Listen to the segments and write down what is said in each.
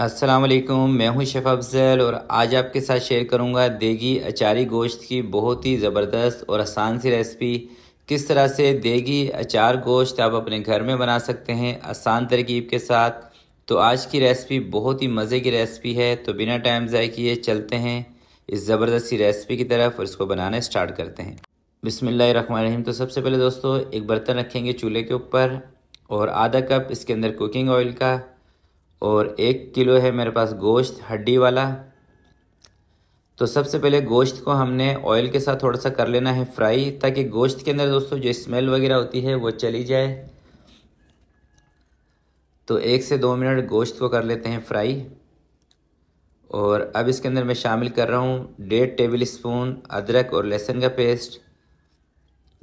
असलम मैं हूं शेफ़ अफजल और आज आपके साथ शेयर करूंगा देगी अचारी गोश्त की बहुत ही ज़बरदस्त और आसान सी रेसिपी किस तरह से देगी अचार गोश्त आप अपने घर में बना सकते हैं आसान तरकीब के साथ तो आज की रेसिपी बहुत ही मज़े की रेसिपी है तो बिना टाइम ज़ाय किए चलते हैं इस ज़बरदस्त सी रेसिपी की तरफ और इसको बनाना स्टार्ट करते हैं बिसमीम तो सबसे पहले दोस्तों एक बर्तन रखेंगे चूल्हे के ऊपर और आधा कप इसके अंदर कुकिंग ऑयल का और एक किलो है मेरे पास गोश्त हड्डी वाला तो सबसे पहले गोश्त को हमने ऑयल के साथ थोड़ा सा कर लेना है फ्राई ताकि गोश्त के अंदर दोस्तों जो स्मेल वगैरह होती है वो चली जाए तो एक से दो मिनट गोश्त को कर लेते हैं फ्राई और अब इसके अंदर मैं शामिल कर रहा हूँ डेढ़ टेबल स्पून अदरक और लहसुन का पेस्ट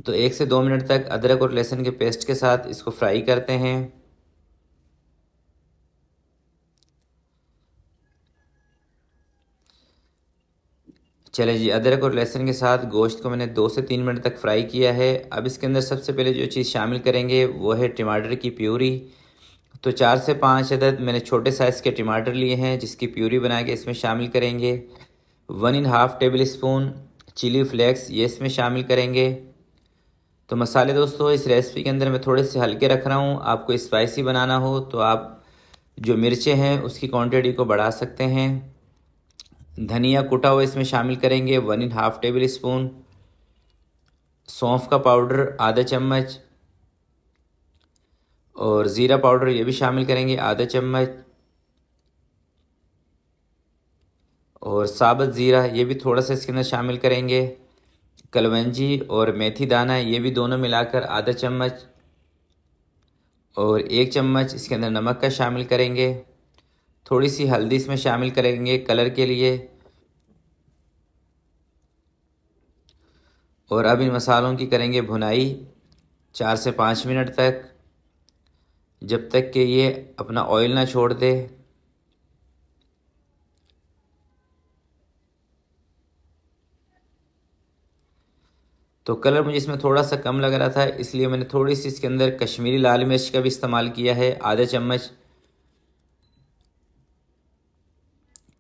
तो एक से दो मिनट तक अदरक और लहसुन के पेस्ट के साथ इसको फ्राई करते हैं चले जी अदरक और लहसुन के साथ गोश्त को मैंने दो से तीन मिनट तक फ्राई किया है अब इसके अंदर सबसे पहले जो चीज़ शामिल करेंगे वो है टमाटर की प्यूरी तो चार से पाँच अदद मैंने छोटे साइज़ के टमाटर लिए हैं जिसकी प्यूरी बना के इसमें शामिल करेंगे one and half tablespoon chilli flakes ये इसमें शामिल करेंगे तो मसाले दोस्तों इस रेसिपी के अंदर मैं थोड़े से हल्के रख रहा हूँ आपको स्पाइसी बनाना हो तो आप जो मिर्चें हैं उसकी क्वांटिटी को बढ़ा सकते हैं धनिया कुटा हुआ इसमें शामिल करेंगे one and half tablespoon सौंफ का पाउडर आधा चम्मच और ज़ीरा पाउडर ये भी शामिल करेंगे आधा चम्मच और साबत ज़ीरा ये भी थोड़ा सा इसके अंदर शामिल करेंगे कलवंजी और मेथी दाना ये भी दोनों मिलाकर आधा चम्मच और एक चम्मच इसके अंदर नमक का शामिल करेंगे थोड़ी सी हल्दी इसमें शामिल करेंगे कलर के लिए और अब इन मसालों की करेंगे भुनाई चार से पाँच मिनट तक जब तक कि ये अपना ऑयल ना छोड़ दे तो कलर मुझे इसमें थोड़ा सा कम लग रहा था इसलिए मैंने थोड़ी सी इसके अंदर कश्मीरी लाल मिर्च का भी इस्तेमाल किया है आधा चम्मच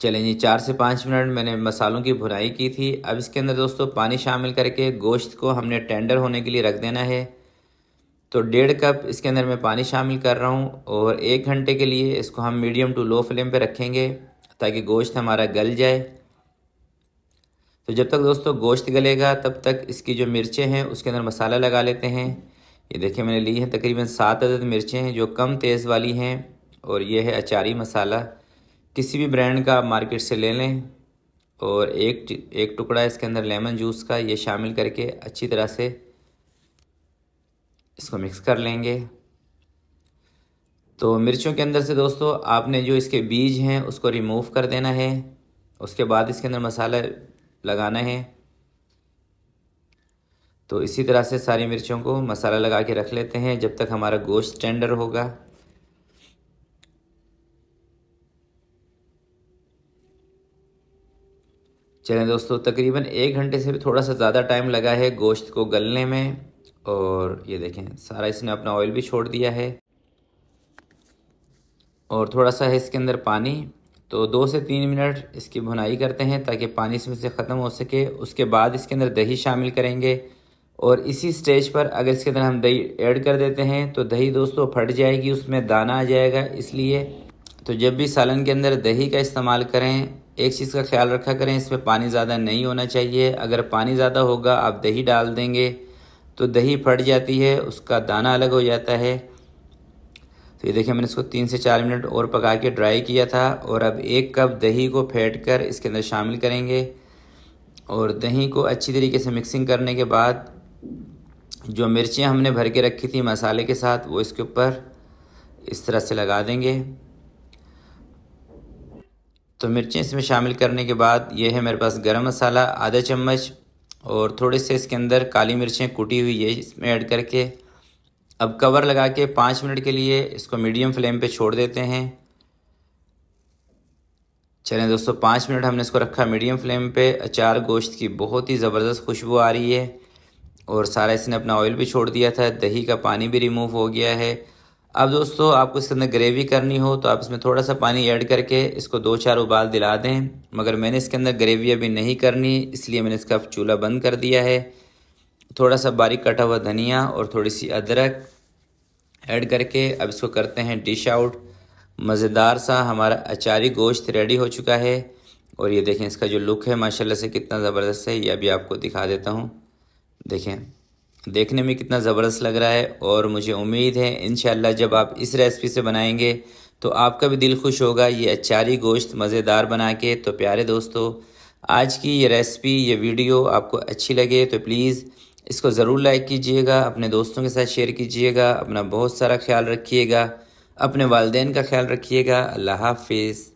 चलेंगे चार से पाँच मिनट मैंने मसालों की भुनाई की थी अब इसके अंदर दोस्तों पानी शामिल करके गोश्त को हमने टेंडर होने के लिए रख देना है तो डेढ़ कप इसके अंदर मैं पानी शामिल कर रहा हूँ और एक घंटे के लिए इसको हम मीडियम टू लो फ्लेम पे रखेंगे ताकि गोश्त हमारा गल जाए तो जब तक दोस्तों गोश्त गलेगा तब तक इसकी जो मिर्चें हैं उसके अंदर मसाला लगा लेते हैं ये देखिए मैंने ली है तकरीबन सात अदद मिर्चें हैं जो कम तेज़ वाली हैं और ये है अचारी मसाला किसी भी ब्रांड का मार्केट से ले लें और एक एक टुकड़ा इसके अंदर लेमन जूस का ये शामिल करके अच्छी तरह से इसको मिक्स कर लेंगे तो मिर्चों के अंदर से दोस्तों आपने जो इसके बीज हैं उसको रिमूव कर देना है उसके बाद इसके अंदर मसाला लगाना है तो इसी तरह से सारी मिर्चों को मसाला लगा के रख लेते हैं जब तक हमारा गोश्त टेंडर होगा चलें दोस्तों तकरीबन एक घंटे से भी थोड़ा सा ज़्यादा टाइम लगा है गोश्त को गलने में और ये देखें सारा इसने अपना ऑयल भी छोड़ दिया है और थोड़ा सा है इसके अंदर पानी तो दो से तीन मिनट इसकी भुनाई करते हैं ताकि पानी इसमें से ख़त्म हो सके उसके बाद इसके अंदर दही शामिल करेंगे और इसी स्टेज पर अगर इसके अंदर हम दही ऐड कर देते हैं तो दही दोस्तों फट जाएगी उसमें दाना आ जाएगा इसलिए तो जब भी सालन के अंदर दही का इस्तेमाल करें एक चीज़ का ख्याल रखा करें इसमें पानी ज़्यादा नहीं होना चाहिए अगर पानी ज़्यादा होगा आप दही डाल देंगे तो दही फट जाती है उसका दाना अलग हो जाता है तो ये देखिए मैंने इसको तीन से चार मिनट और पका के ड्राई किया था और अब एक कप दही को फेंट कर इसके अंदर शामिल करेंगे और दही को अच्छी तरीके से मिक्सिंग करने के बाद जो मिर्चियाँ हमने भर के रखी थी मसाले के साथ वो इसके ऊपर इस तरह से लगा देंगे तो मिर्चें इसमें शामिल करने के बाद ये है मेरे पास गरम मसाला आधा चम्मच और थोड़े से इसके अंदर काली मिर्चें कुटी हुई है इसमें ऐड करके अब कवर लगा के पाँच मिनट के लिए इसको मीडियम फ्लेम पे छोड़ देते हैं चलें दोस्तों पाँच मिनट हमने इसको रखा मीडियम फ्लेम पे अचार गोश्त की बहुत ही ज़बरदस्त खुशबू आ रही है और सारा इसने अपना ऑयल भी छोड़ दिया था दही का पानी भी रिमूव हो गया है अब दोस्तों आपको इसके अंदर ग्रेवी करनी हो तो आप इसमें थोड़ा सा पानी ऐड करके इसको दो चार उबाल दिला दें मगर मैंने इसके अंदर ग्रेवी अभी नहीं करनी इसलिए मैंने इसका चूल्हा बंद कर दिया है थोड़ा सा बारीक कटा हुआ धनिया और थोड़ी सी अदरक ऐड करके अब इसको करते हैं डिश आउट मज़ेदार सा हमारा अचारी गोश्त रेडी हो चुका है और ये देखें इसका जो लुक है माशाल्लाह से कितना ज़बरदस्त है ये अभी आपको दिखा देता हूँ देखें देखने में कितना ज़बरदस्त लग रहा है और मुझे उम्मीद है इन जब आप इस रेसिपी से बनाएंगे तो आपका भी दिल खुश होगा ये अचारी गोश्त मज़ेदार बना के तो प्यारे दोस्तों आज की ये रेसिपी ये वीडियो आपको अच्छी लगे तो प्लीज़ इसको ज़रूर लाइक कीजिएगा अपने दोस्तों के साथ शेयर कीजिएगा अपना बहुत सारा ख्याल रखिएगा अपने वालदेन का ख्याल रखिएगा अल्लाह हाफिज़